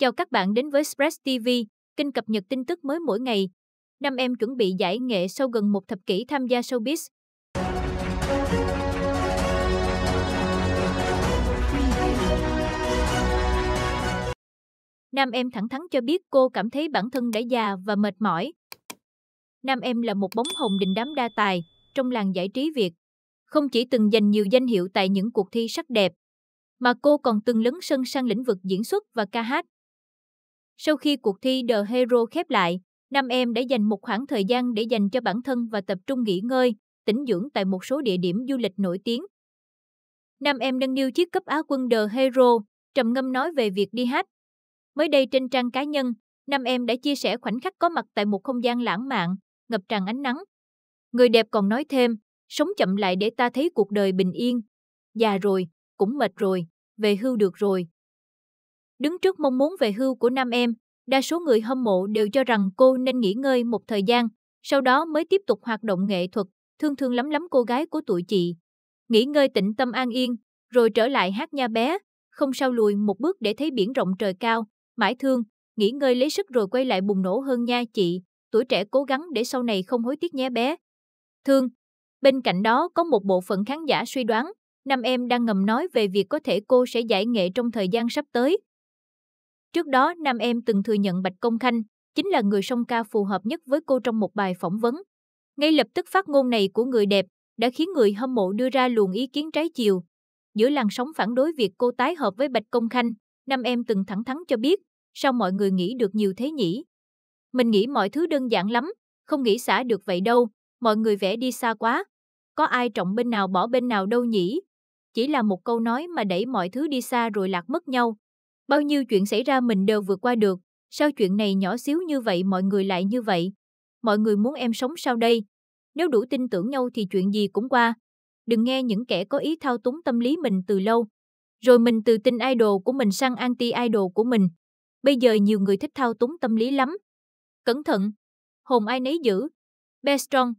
Chào các bạn đến với Express TV, kênh cập nhật tin tức mới mỗi ngày. Năm em chuẩn bị giải nghệ sau gần một thập kỷ tham gia showbiz. Nam em thẳng thắn cho biết cô cảm thấy bản thân đã già và mệt mỏi. Nam em là một bóng hồng đình đám đa tài trong làng giải trí Việt. Không chỉ từng giành nhiều danh hiệu tại những cuộc thi sắc đẹp, mà cô còn từng lấn sân sang lĩnh vực diễn xuất và ca hát. Sau khi cuộc thi The Hero khép lại, nam em đã dành một khoảng thời gian để dành cho bản thân và tập trung nghỉ ngơi, tỉnh dưỡng tại một số địa điểm du lịch nổi tiếng. Nam em nâng niu chiếc cấp Á quân The Hero, trầm ngâm nói về việc đi hát. Mới đây trên trang cá nhân, nam em đã chia sẻ khoảnh khắc có mặt tại một không gian lãng mạn, ngập tràn ánh nắng. Người đẹp còn nói thêm, sống chậm lại để ta thấy cuộc đời bình yên. Già rồi, cũng mệt rồi, về hưu được rồi, Đứng trước mong muốn về hưu của nam em, đa số người hâm mộ đều cho rằng cô nên nghỉ ngơi một thời gian, sau đó mới tiếp tục hoạt động nghệ thuật, thương thương lắm lắm cô gái của tuổi chị. Nghỉ ngơi tịnh tâm an yên, rồi trở lại hát nha bé, không sao lùi một bước để thấy biển rộng trời cao, mãi thương, nghỉ ngơi lấy sức rồi quay lại bùng nổ hơn nha chị, tuổi trẻ cố gắng để sau này không hối tiếc nhé bé. Thương, bên cạnh đó có một bộ phận khán giả suy đoán, nam em đang ngầm nói về việc có thể cô sẽ giải nghệ trong thời gian sắp tới, Trước đó, nam em từng thừa nhận Bạch Công Khanh chính là người song ca phù hợp nhất với cô trong một bài phỏng vấn. Ngay lập tức phát ngôn này của người đẹp đã khiến người hâm mộ đưa ra luồng ý kiến trái chiều. Giữa làn sóng phản đối việc cô tái hợp với Bạch Công Khanh, nam em từng thẳng thắn cho biết, sao mọi người nghĩ được nhiều thế nhỉ? Mình nghĩ mọi thứ đơn giản lắm, không nghĩ xả được vậy đâu, mọi người vẽ đi xa quá. Có ai trọng bên nào bỏ bên nào đâu nhỉ? Chỉ là một câu nói mà đẩy mọi thứ đi xa rồi lạc mất nhau, Bao nhiêu chuyện xảy ra mình đều vượt qua được, sao chuyện này nhỏ xíu như vậy mọi người lại như vậy? Mọi người muốn em sống sao đây? Nếu đủ tin tưởng nhau thì chuyện gì cũng qua. Đừng nghe những kẻ có ý thao túng tâm lý mình từ lâu. Rồi mình từ tin idol của mình sang anti-idol của mình. Bây giờ nhiều người thích thao túng tâm lý lắm. Cẩn thận! Hồn ai nấy giữ. Be strong!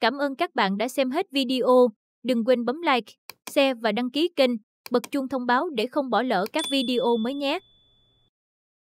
Cảm ơn các bạn đã xem hết video. Đừng quên bấm like, share và đăng ký kênh. Bật chuông thông báo để không bỏ lỡ các video mới nhé!